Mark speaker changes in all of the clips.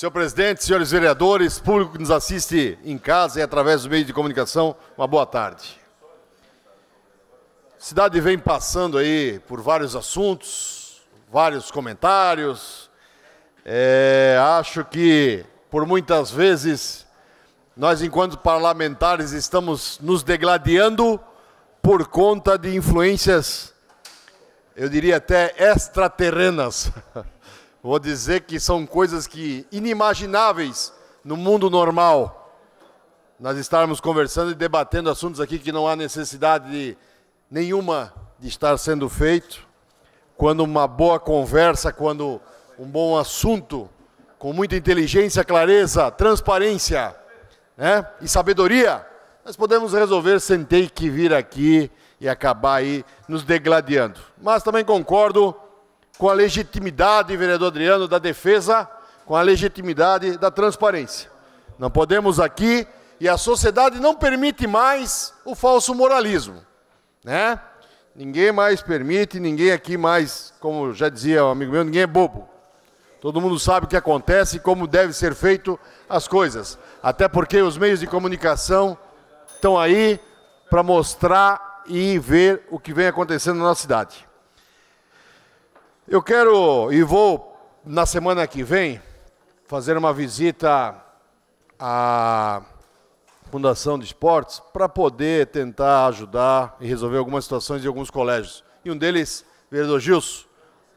Speaker 1: Senhor presidente, senhores vereadores, público que nos assiste em casa e através do meio de comunicação, uma boa tarde. A cidade vem passando aí por vários assuntos, vários comentários. É, acho que por muitas vezes nós, enquanto parlamentares, estamos nos degladiando por conta de influências, eu diria até extraterrenas. Vou dizer que são coisas que inimagináveis no mundo normal. Nós estarmos conversando e debatendo assuntos aqui que não há necessidade de, nenhuma de estar sendo feito. Quando uma boa conversa, quando um bom assunto, com muita inteligência, clareza, transparência né? e sabedoria, nós podemos resolver sem ter que vir aqui e acabar aí nos degladiando. Mas também concordo com a legitimidade, vereador Adriano, da defesa, com a legitimidade da transparência. Não podemos aqui, e a sociedade não permite mais o falso moralismo, né? Ninguém mais permite, ninguém aqui mais, como já dizia um amigo meu, ninguém é bobo. Todo mundo sabe o que acontece e como deve ser feito as coisas. Até porque os meios de comunicação estão aí para mostrar e ver o que vem acontecendo na nossa cidade. Eu quero e vou, na semana que vem, fazer uma visita à Fundação de Esportes para poder tentar ajudar e resolver algumas situações de alguns colégios. E um deles, vereador Gilson,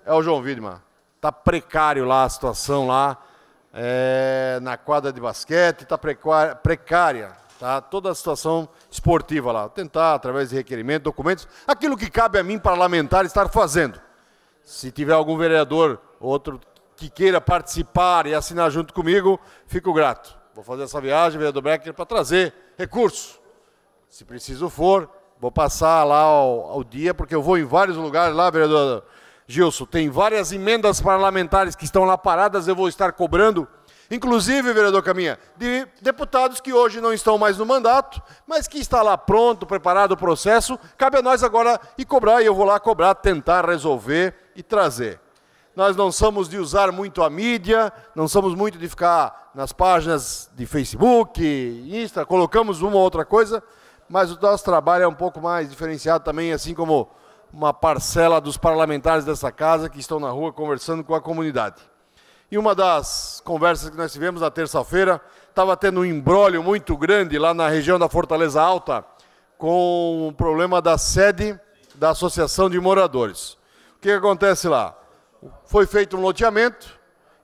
Speaker 1: é o João Widman. Está precário lá a situação lá, é, na quadra de basquete, está precária tá? toda a situação esportiva lá. Tentar, através de requerimento, documentos, aquilo que cabe a mim, parlamentar, estar fazendo. Se tiver algum vereador, outro que queira participar e assinar junto comigo, fico grato. Vou fazer essa viagem, vereador Becker, para trazer recursos. Se preciso for, vou passar lá ao, ao, dia, porque eu vou em vários lugares lá, vereador Gilson. Tem várias emendas parlamentares que estão lá paradas, eu vou estar cobrando. Inclusive, vereador Caminha, de deputados que hoje não estão mais no mandato, mas que está lá pronto, preparado o processo, cabe a nós agora e cobrar, e eu vou lá cobrar, tentar resolver e trazer. Nós não somos de usar muito a mídia, não somos muito de ficar nas páginas de Facebook, Insta, colocamos uma ou outra coisa, mas o nosso trabalho é um pouco mais diferenciado também, assim como uma parcela dos parlamentares dessa casa que estão na rua conversando com a comunidade. E uma das conversas que nós tivemos na terça-feira, estava tendo um embrólio muito grande lá na região da Fortaleza Alta com o problema da sede da Associação de Moradores que acontece lá? Foi feito um loteamento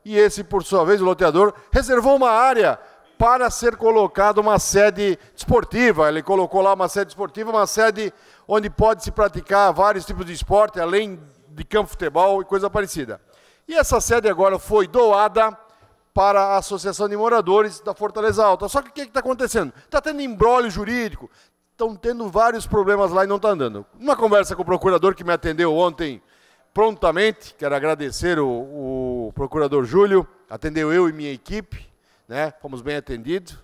Speaker 1: e esse, por sua vez, o loteador reservou uma área para ser colocada uma sede esportiva. Ele colocou lá uma sede esportiva, uma sede onde pode se praticar vários tipos de esporte, além de campo futebol e coisa parecida. E essa sede agora foi doada para a Associação de Moradores da Fortaleza Alta. Só que o que é está acontecendo? Está tendo embrólio jurídico, estão tendo vários problemas lá e não está andando. Uma conversa com o procurador que me atendeu ontem prontamente, quero agradecer o, o procurador Júlio, atendeu eu e minha equipe, né? fomos bem atendidos,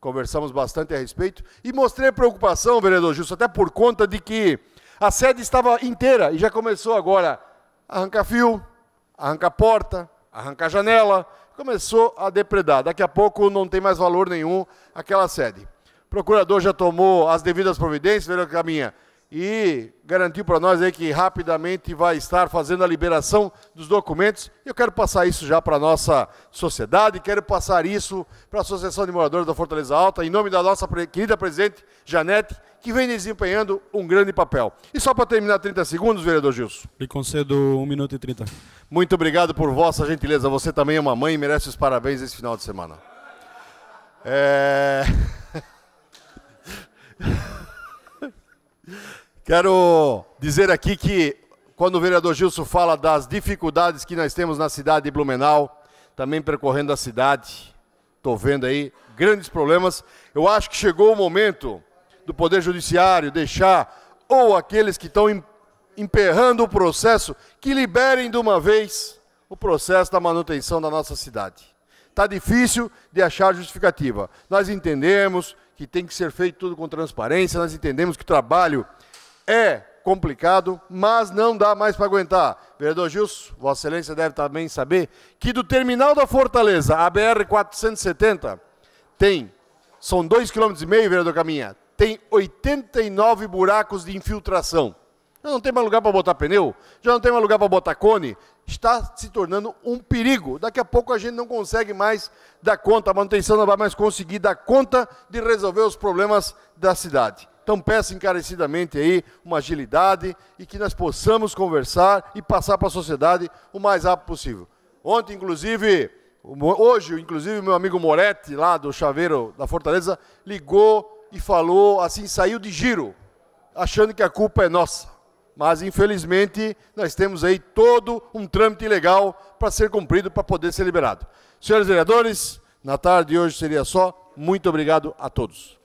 Speaker 1: conversamos bastante a respeito, e mostrei preocupação, vereador Justo, até por conta de que a sede estava inteira e já começou agora a arrancar fio, arrancar porta, arrancar janela, começou a depredar. Daqui a pouco não tem mais valor nenhum aquela sede. O procurador já tomou as devidas providências, vereador Caminha, e garantiu para nós aí que rapidamente vai estar fazendo a liberação dos documentos. Eu quero passar isso já para a nossa sociedade, quero passar isso para a Associação de Moradores da Fortaleza Alta, em nome da nossa querida presidente Janete, que vem desempenhando um grande papel. E só para terminar 30 segundos, vereador Gilson. Lhe concedo 1 minuto e 30. Muito obrigado por vossa gentileza. Você também é uma mãe e merece os parabéns esse final de semana. É... Quero dizer aqui que, quando o vereador Gilson fala das dificuldades que nós temos na cidade de Blumenau, também percorrendo a cidade, estou vendo aí grandes problemas. Eu acho que chegou o momento do Poder Judiciário deixar, ou aqueles que estão emperrando o processo, que liberem de uma vez o processo da manutenção da nossa cidade. Está difícil de achar justificativa. Nós entendemos que tem que ser feito tudo com transparência, nós entendemos que o trabalho é complicado, mas não dá mais para aguentar. Vereador Gilson, Vossa Excelência deve também saber que do terminal da Fortaleza, a BR-470, tem, são 2,5 km, vereador Caminha, tem 89 buracos de infiltração. Já não tem mais lugar para botar pneu, já não tem mais lugar para botar cone, está se tornando um perigo. Daqui a pouco a gente não consegue mais dar conta, a manutenção não vai mais conseguir dar conta de resolver os problemas da cidade. Então peço encarecidamente aí uma agilidade e que nós possamos conversar e passar para a sociedade o mais rápido possível. Ontem, inclusive, hoje, inclusive, meu amigo Moretti, lá do Chaveiro da Fortaleza, ligou e falou assim, saiu de giro, achando que a culpa é nossa. Mas, infelizmente, nós temos aí todo um trâmite legal para ser cumprido, para poder ser liberado. Senhores vereadores, na tarde de hoje seria só. Muito obrigado a todos.